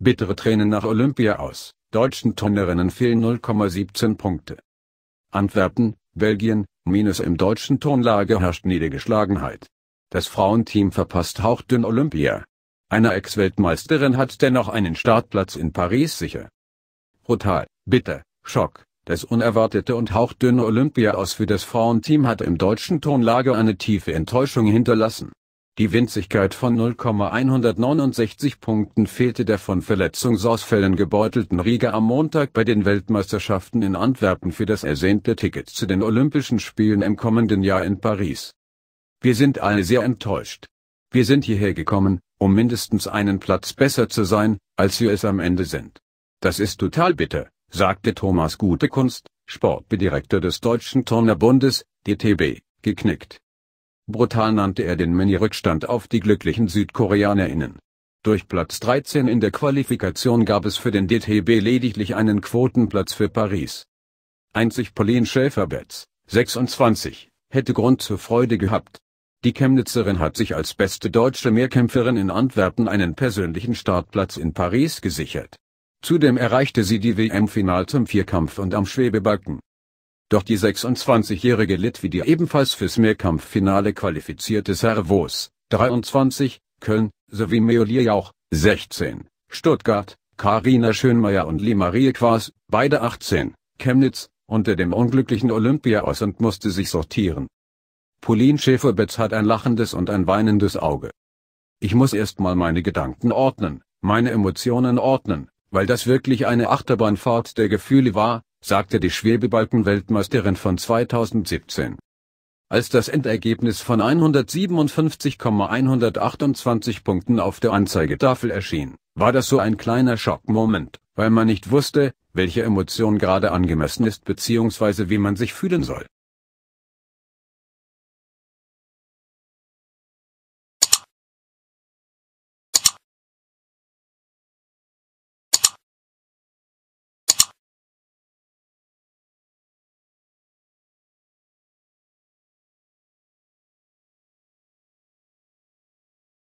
Bittere Tränen nach Olympia aus. Deutschen Turnerinnen fehlen 0,17 Punkte. Antwerpen, Belgien, minus im deutschen Turnlager herrscht Niedergeschlagenheit. Das Frauenteam verpasst hauchdünn Olympia. Eine Ex-Weltmeisterin hat dennoch einen Startplatz in Paris sicher. Brutal, bitter, Schock, das unerwartete und hauchdünne Olympia aus für das Frauenteam hat im deutschen Turnlager eine tiefe Enttäuschung hinterlassen. Die Winzigkeit von 0,169 Punkten fehlte der von Verletzungsausfällen gebeutelten Rieger am Montag bei den Weltmeisterschaften in Antwerpen für das ersehnte Ticket zu den Olympischen Spielen im kommenden Jahr in Paris. Wir sind alle sehr enttäuscht. Wir sind hierher gekommen, um mindestens einen Platz besser zu sein, als wir es am Ende sind. Das ist total bitter, sagte Thomas Gutekunst, Sportbedirektor des Deutschen Turnerbundes, DTB, geknickt. Brutal nannte er den Mini-Rückstand auf die glücklichen SüdkoreanerInnen. Durch Platz 13 in der Qualifikation gab es für den DTB lediglich einen Quotenplatz für Paris. Einzig Pauline Schäferbetz, 26, hätte Grund zur Freude gehabt. Die Chemnitzerin hat sich als beste deutsche Mehrkämpferin in Antwerpen einen persönlichen Startplatz in Paris gesichert. Zudem erreichte sie die WM-Final zum Vierkampf und am Schwebebalken. Doch die 26-Jährige litt wie die ebenfalls fürs Mehrkampffinale qualifizierte Servos, 23, Köln, sowie Meolie Jauch, 16, Stuttgart, Karina Schönmeier und Limarie Quas, beide 18, Chemnitz, unter dem unglücklichen Olympia aus und musste sich sortieren. Pauline Schäferbetz hat ein lachendes und ein weinendes Auge. Ich muss erstmal meine Gedanken ordnen, meine Emotionen ordnen, weil das wirklich eine Achterbahnfahrt der Gefühle war, sagte die Schwebebalken-Weltmeisterin von 2017. Als das Endergebnis von 157,128 Punkten auf der Anzeigetafel erschien, war das so ein kleiner Schockmoment, weil man nicht wusste, welche Emotion gerade angemessen ist bzw. wie man sich fühlen soll.